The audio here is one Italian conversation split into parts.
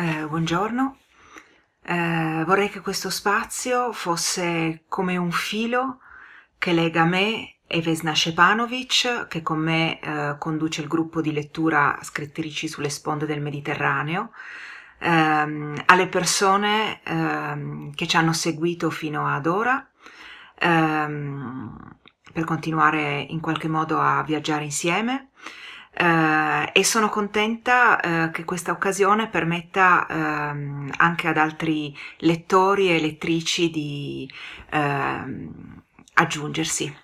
eh, buongiorno. Eh, vorrei che questo spazio fosse come un filo che lega me e Vesna Šepanovic, che con me eh, conduce il gruppo di lettura Scrittrici sulle sponde del Mediterraneo, ehm, alle persone ehm, che ci hanno seguito fino ad ora, ehm, per continuare in qualche modo a viaggiare insieme eh, e sono contenta eh, che questa occasione permetta ehm, anche ad altri lettori e lettrici di ehm, aggiungersi.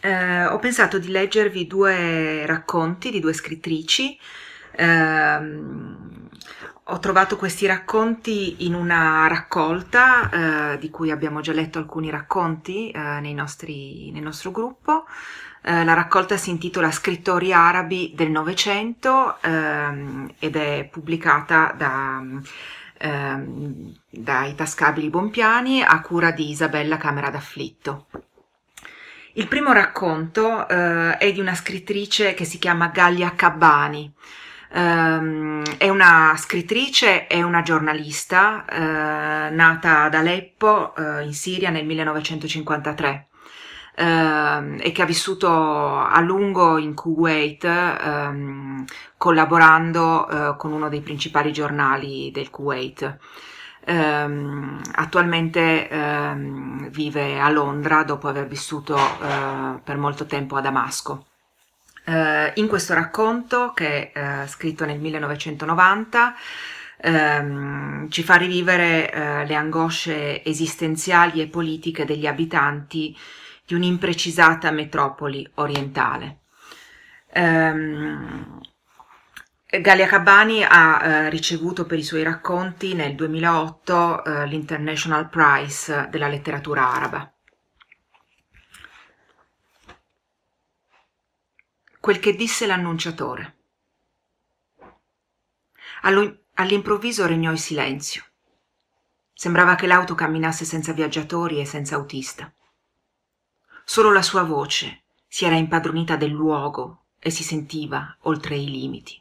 Eh, ho pensato di leggervi due racconti di due scrittrici. Ehm, ho trovato questi racconti in una raccolta eh, di cui abbiamo già letto alcuni racconti eh, nostri, nel nostro gruppo. Eh, la raccolta si intitola Scrittori arabi del Novecento ehm, ed è pubblicata da, ehm, dai Tascabili Bompiani a cura di Isabella Camera d'Afflitto. Il primo racconto eh, è di una scrittrice che si chiama Gallia Cabbani. Um, è una scrittrice e una giornalista uh, nata ad Aleppo uh, in Siria nel 1953 uh, ehm, e che ha vissuto a lungo in Kuwait um, collaborando eh, con uno dei principali giornali del Kuwait. Um, attualmente vive a Londra dopo aver vissuto per molto tempo a Damasco. Eh, in questo racconto, che è eh, scritto nel 1990, ehm, ci fa rivivere eh, le angosce esistenziali e politiche degli abitanti di un'imprecisata metropoli orientale. Um, ehm, Galia Cabani ha uh, ricevuto per i suoi racconti nel 2008 uh, l'International Prize della letteratura araba. quel che disse l'annunciatore. All'improvviso regnò il silenzio. Sembrava che l'auto camminasse senza viaggiatori e senza autista. Solo la sua voce si era impadronita del luogo e si sentiva oltre i limiti.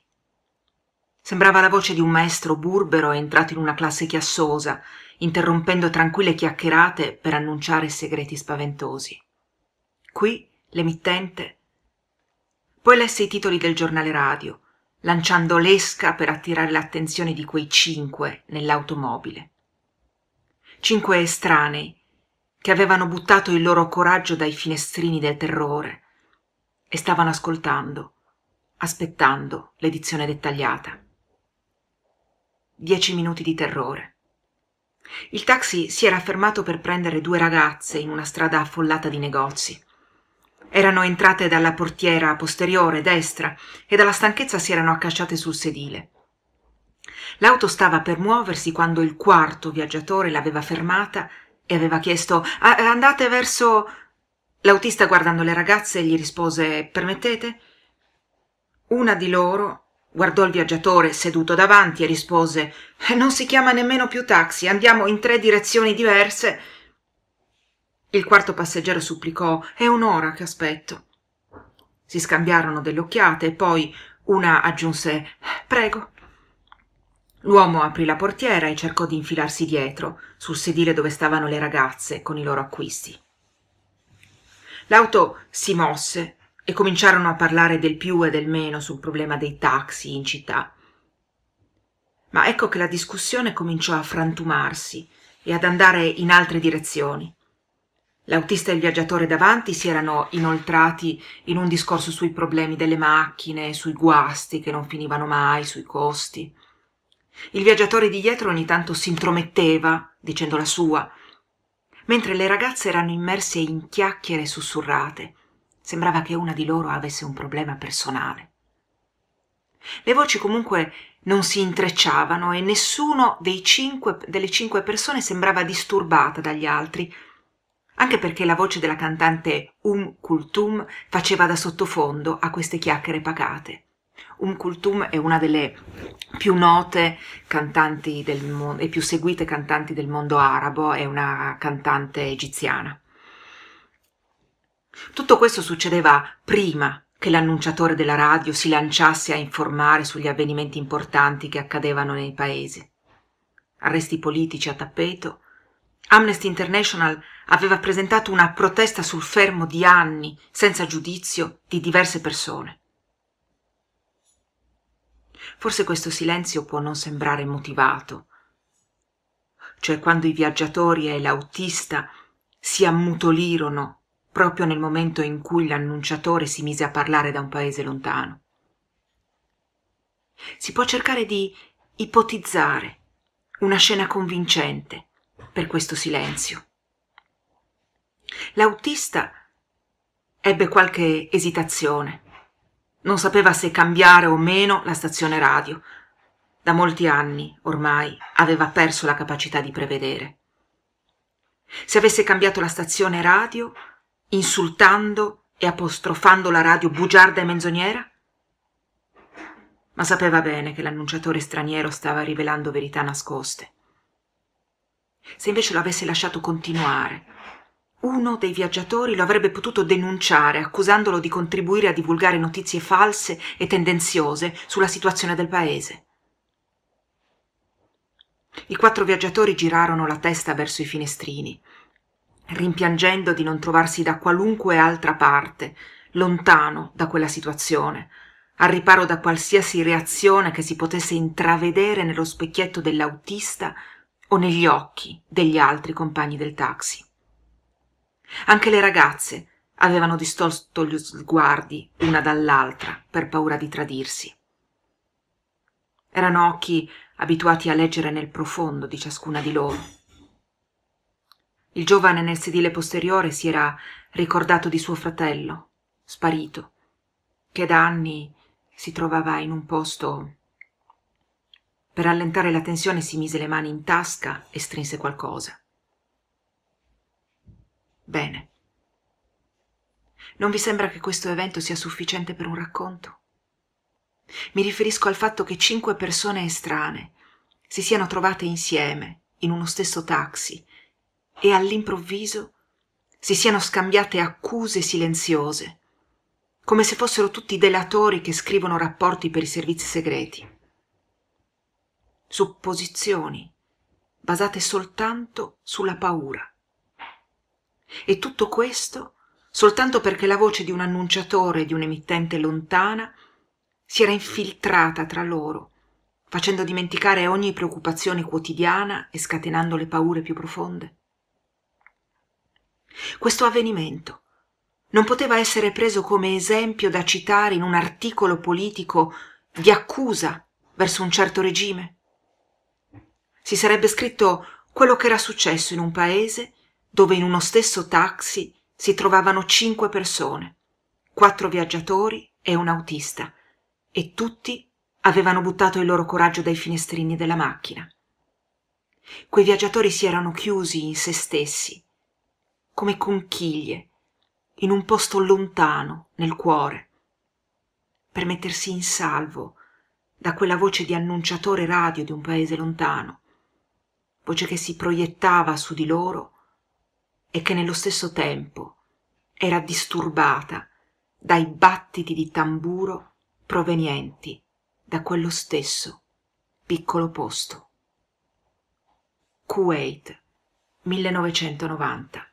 Sembrava la voce di un maestro burbero entrato in una classe chiassosa, interrompendo tranquille chiacchierate per annunciare segreti spaventosi. Qui l'emittente poi lesse i titoli del giornale radio, lanciando l'esca per attirare l'attenzione di quei cinque nell'automobile. Cinque estranei che avevano buttato il loro coraggio dai finestrini del terrore e stavano ascoltando, aspettando l'edizione dettagliata. Dieci minuti di terrore. Il taxi si era fermato per prendere due ragazze in una strada affollata di negozi. Erano entrate dalla portiera posteriore destra e dalla stanchezza si erano accasciate sul sedile. L'auto stava per muoversi quando il quarto viaggiatore l'aveva fermata e aveva chiesto eh, andate verso... L'autista guardando le ragazze gli rispose permettete? Una di loro guardò il viaggiatore seduto davanti e rispose non si chiama nemmeno più taxi, andiamo in tre direzioni diverse. Il quarto passeggero supplicò È un'ora che aspetto. Si scambiarono delle occhiate e poi una aggiunse Prego. L'uomo aprì la portiera e cercò di infilarsi dietro, sul sedile dove stavano le ragazze con i loro acquisti. L'auto si mosse e cominciarono a parlare del più e del meno sul problema dei taxi in città. Ma ecco che la discussione cominciò a frantumarsi e ad andare in altre direzioni. L'autista e il viaggiatore davanti si erano inoltrati in un discorso sui problemi delle macchine, sui guasti che non finivano mai, sui costi. Il viaggiatore di dietro ogni tanto si intrometteva, dicendo la sua, mentre le ragazze erano immerse in chiacchiere sussurrate. Sembrava che una di loro avesse un problema personale. Le voci comunque non si intrecciavano e nessuno cinque, delle cinque persone sembrava disturbata dagli altri, anche perché la voce della cantante Um Kultum faceva da sottofondo a queste chiacchiere pacate. Um Kultum è una delle più note cantanti del mondo e più seguite cantanti del mondo arabo, è una cantante egiziana. Tutto questo succedeva prima che l'annunciatore della radio si lanciasse a informare sugli avvenimenti importanti che accadevano nei paesi. Arresti politici a tappeto, Amnesty International aveva presentato una protesta sul fermo di anni, senza giudizio, di diverse persone. Forse questo silenzio può non sembrare motivato, cioè quando i viaggiatori e l'autista si ammutolirono proprio nel momento in cui l'annunciatore si mise a parlare da un paese lontano. Si può cercare di ipotizzare una scena convincente, per questo silenzio. L'autista ebbe qualche esitazione. Non sapeva se cambiare o meno la stazione radio. Da molti anni ormai aveva perso la capacità di prevedere. Se avesse cambiato la stazione radio, insultando e apostrofando la radio bugiarda e menzognera? Ma sapeva bene che l'annunciatore straniero stava rivelando verità nascoste se invece lo avesse lasciato continuare. Uno dei viaggiatori lo avrebbe potuto denunciare, accusandolo di contribuire a divulgare notizie false e tendenziose sulla situazione del paese. I quattro viaggiatori girarono la testa verso i finestrini, rimpiangendo di non trovarsi da qualunque altra parte, lontano da quella situazione, al riparo da qualsiasi reazione che si potesse intravedere nello specchietto dell'autista o negli occhi degli altri compagni del taxi. Anche le ragazze avevano distolto gli sguardi una dall'altra per paura di tradirsi. Erano occhi abituati a leggere nel profondo di ciascuna di loro. Il giovane nel sedile posteriore si era ricordato di suo fratello, sparito, che da anni si trovava in un posto per allentare la tensione si mise le mani in tasca e strinse qualcosa. Bene. Non vi sembra che questo evento sia sufficiente per un racconto? Mi riferisco al fatto che cinque persone estranee si siano trovate insieme in uno stesso taxi e all'improvviso si siano scambiate accuse silenziose, come se fossero tutti delatori che scrivono rapporti per i servizi segreti supposizioni basate soltanto sulla paura. E tutto questo soltanto perché la voce di un annunciatore di un'emittente lontana si era infiltrata tra loro, facendo dimenticare ogni preoccupazione quotidiana e scatenando le paure più profonde. Questo avvenimento non poteva essere preso come esempio da citare in un articolo politico di accusa verso un certo regime, si sarebbe scritto quello che era successo in un paese dove in uno stesso taxi si trovavano cinque persone quattro viaggiatori e un autista e tutti avevano buttato il loro coraggio dai finestrini della macchina quei viaggiatori si erano chiusi in se stessi come conchiglie in un posto lontano nel cuore per mettersi in salvo da quella voce di annunciatore radio di un paese lontano voce che si proiettava su di loro e che nello stesso tempo era disturbata dai battiti di tamburo provenienti da quello stesso piccolo posto. Kuwait 1990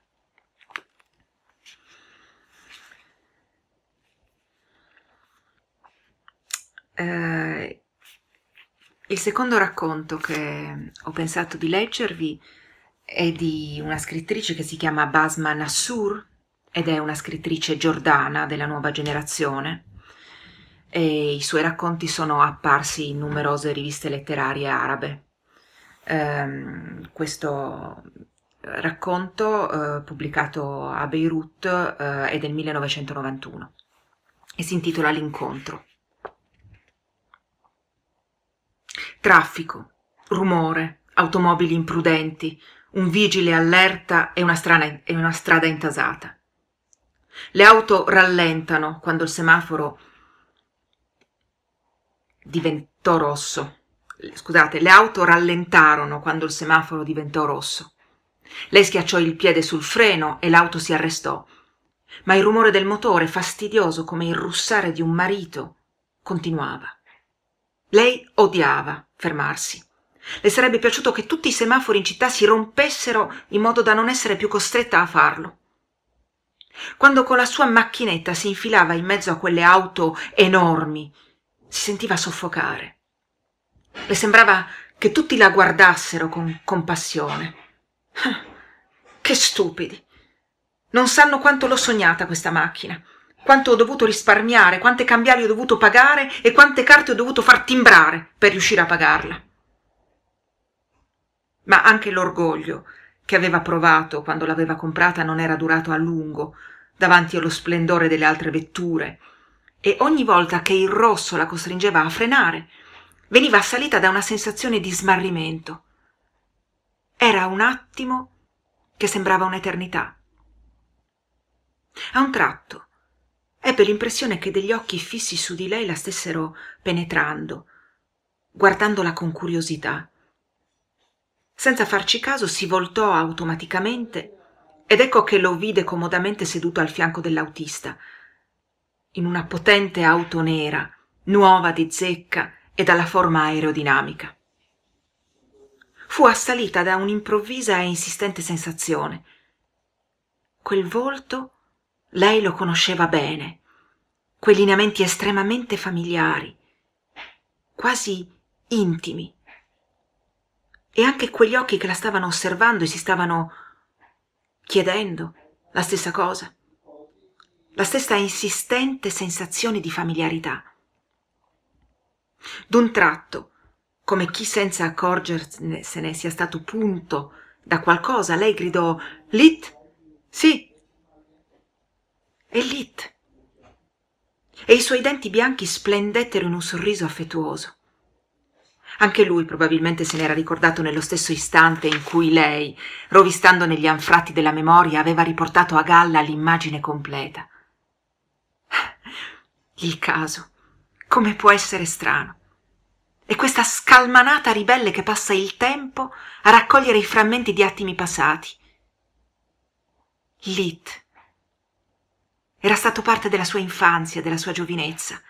eh, il secondo racconto che ho pensato di leggervi è di una scrittrice che si chiama Basma Nassur ed è una scrittrice giordana della nuova generazione. E I suoi racconti sono apparsi in numerose riviste letterarie arabe. Um, questo racconto uh, pubblicato a Beirut uh, è del 1991 e si intitola L'incontro. traffico rumore automobili imprudenti un vigile allerta e una strada intasata le auto rallentano quando il semaforo diventò rosso scusate le auto rallentarono quando il semaforo diventò rosso lei schiacciò il piede sul freno e l'auto si arrestò ma il rumore del motore fastidioso come il russare di un marito continuava lei odiava fermarsi. Le sarebbe piaciuto che tutti i semafori in città si rompessero in modo da non essere più costretta a farlo. Quando con la sua macchinetta si infilava in mezzo a quelle auto enormi, si sentiva soffocare. Le sembrava che tutti la guardassero con compassione. Ah, che stupidi! Non sanno quanto l'ho sognata questa macchina quanto ho dovuto risparmiare, quante cambiali ho dovuto pagare e quante carte ho dovuto far timbrare per riuscire a pagarla. Ma anche l'orgoglio che aveva provato quando l'aveva comprata non era durato a lungo davanti allo splendore delle altre vetture e ogni volta che il rosso la costringeva a frenare veniva assalita da una sensazione di smarrimento. Era un attimo che sembrava un'eternità. A un tratto ebbe l'impressione che degli occhi fissi su di lei la stessero penetrando guardandola con curiosità senza farci caso si voltò automaticamente ed ecco che lo vide comodamente seduto al fianco dell'autista in una potente auto nera nuova di zecca e dalla forma aerodinamica fu assalita da un'improvvisa e insistente sensazione quel volto lei lo conosceva bene, quei lineamenti estremamente familiari, quasi intimi, e anche quegli occhi che la stavano osservando e si stavano chiedendo la stessa cosa, la stessa insistente sensazione di familiarità. D'un tratto, come chi senza accorgersene sia stato punto da qualcosa, lei gridò Lit? Sì, Elite. E i suoi denti bianchi splendettero in un sorriso affettuoso. Anche lui probabilmente se n'era ricordato nello stesso istante in cui lei, rovistando negli anfratti della memoria, aveva riportato a galla l'immagine completa. Il caso. Come può essere strano. E questa scalmanata ribelle che passa il tempo a raccogliere i frammenti di attimi passati. Lit era stato parte della sua infanzia, della sua giovinezza.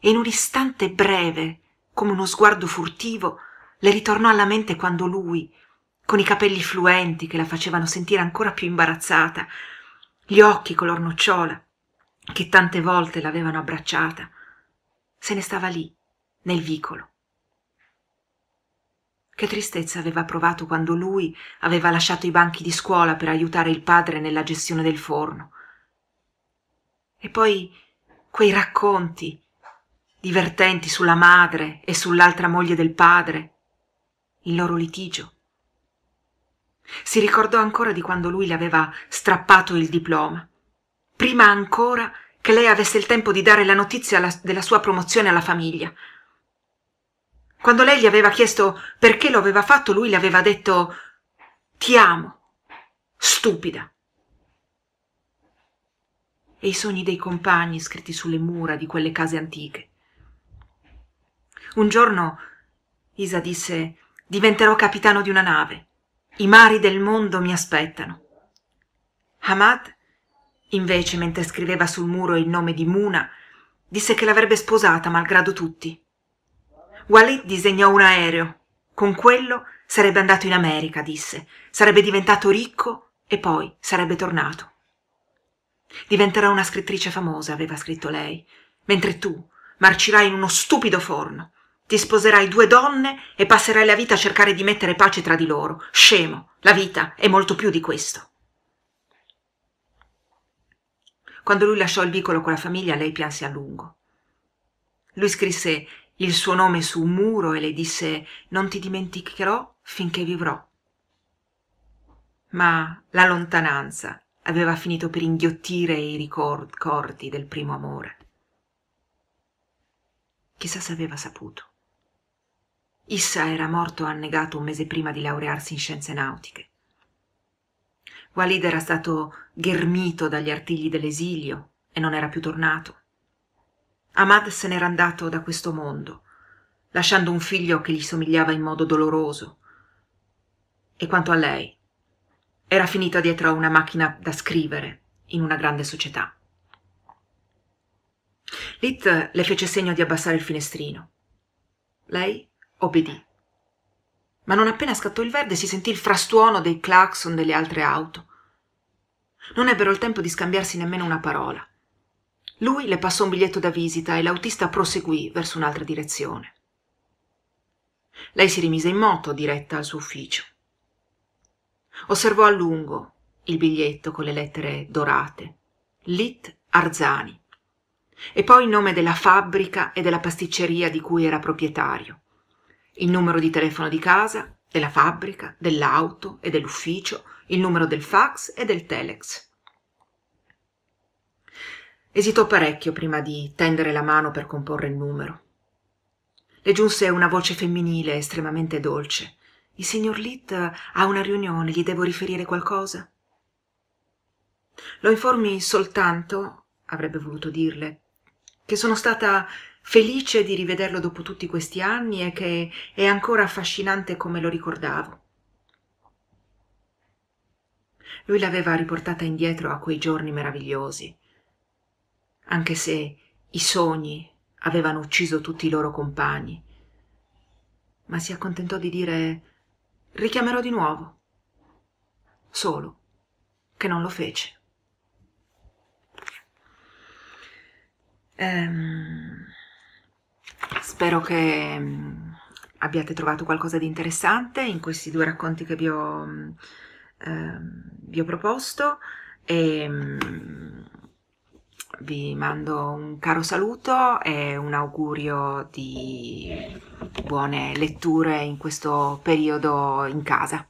E in un istante breve, come uno sguardo furtivo, le ritornò alla mente quando lui, con i capelli fluenti che la facevano sentire ancora più imbarazzata, gli occhi color nocciola, che tante volte l'avevano abbracciata, se ne stava lì, nel vicolo. Che tristezza aveva provato quando lui aveva lasciato i banchi di scuola per aiutare il padre nella gestione del forno. E poi quei racconti divertenti sulla madre e sull'altra moglie del padre, il loro litigio. Si ricordò ancora di quando lui le aveva strappato il diploma, prima ancora che lei avesse il tempo di dare la notizia della sua promozione alla famiglia. Quando lei gli aveva chiesto perché lo aveva fatto, lui le aveva detto Ti amo, stupida e i sogni dei compagni scritti sulle mura di quelle case antiche. Un giorno Isa disse diventerò capitano di una nave. I mari del mondo mi aspettano. Hamad, invece, mentre scriveva sul muro il nome di Muna, disse che l'avrebbe sposata malgrado tutti. Walid disegnò un aereo. Con quello sarebbe andato in America, disse. Sarebbe diventato ricco e poi sarebbe tornato. Diventerò una scrittrice famosa, aveva scritto lei, mentre tu marcirai in uno stupido forno. Ti sposerai due donne e passerai la vita a cercare di mettere pace tra di loro. Scemo, la vita è molto più di questo. Quando lui lasciò il vicolo con la famiglia, lei pianse a lungo. Lui scrisse il suo nome su un muro e le disse non ti dimenticherò finché vivrò. Ma la lontananza aveva finito per inghiottire i ricordi del primo amore. Chissà se aveva saputo. Issa era morto annegato un mese prima di laurearsi in scienze nautiche. Walid era stato ghermito dagli artigli dell'esilio e non era più tornato. Ahmad se n'era andato da questo mondo, lasciando un figlio che gli somigliava in modo doloroso. E quanto a lei, era finita dietro a una macchina da scrivere in una grande società. Lit le fece segno di abbassare il finestrino. Lei obbedì. Ma non appena scattò il verde si sentì il frastuono dei clacson delle altre auto. Non ebbero il tempo di scambiarsi nemmeno una parola. Lui le passò un biglietto da visita e l'autista proseguì verso un'altra direzione. Lei si rimise in moto diretta al suo ufficio osservò a lungo il biglietto con le lettere dorate lit arzani e poi il nome della fabbrica e della pasticceria di cui era proprietario il numero di telefono di casa della fabbrica dell'auto e dell'ufficio il numero del fax e del telex esitò parecchio prima di tendere la mano per comporre il numero le giunse una voce femminile estremamente dolce il signor Litt ha una riunione, gli devo riferire qualcosa? Lo informi soltanto, avrebbe voluto dirle, che sono stata felice di rivederlo dopo tutti questi anni e che è ancora affascinante come lo ricordavo. Lui l'aveva riportata indietro a quei giorni meravigliosi, anche se i sogni avevano ucciso tutti i loro compagni, ma si accontentò di dire richiamerò di nuovo solo che non lo fece ehm, spero che mm, abbiate trovato qualcosa di interessante in questi due racconti che vi ho, mm, ehm, vi ho proposto e mm, vi mando un caro saluto e un augurio di buone letture in questo periodo in casa.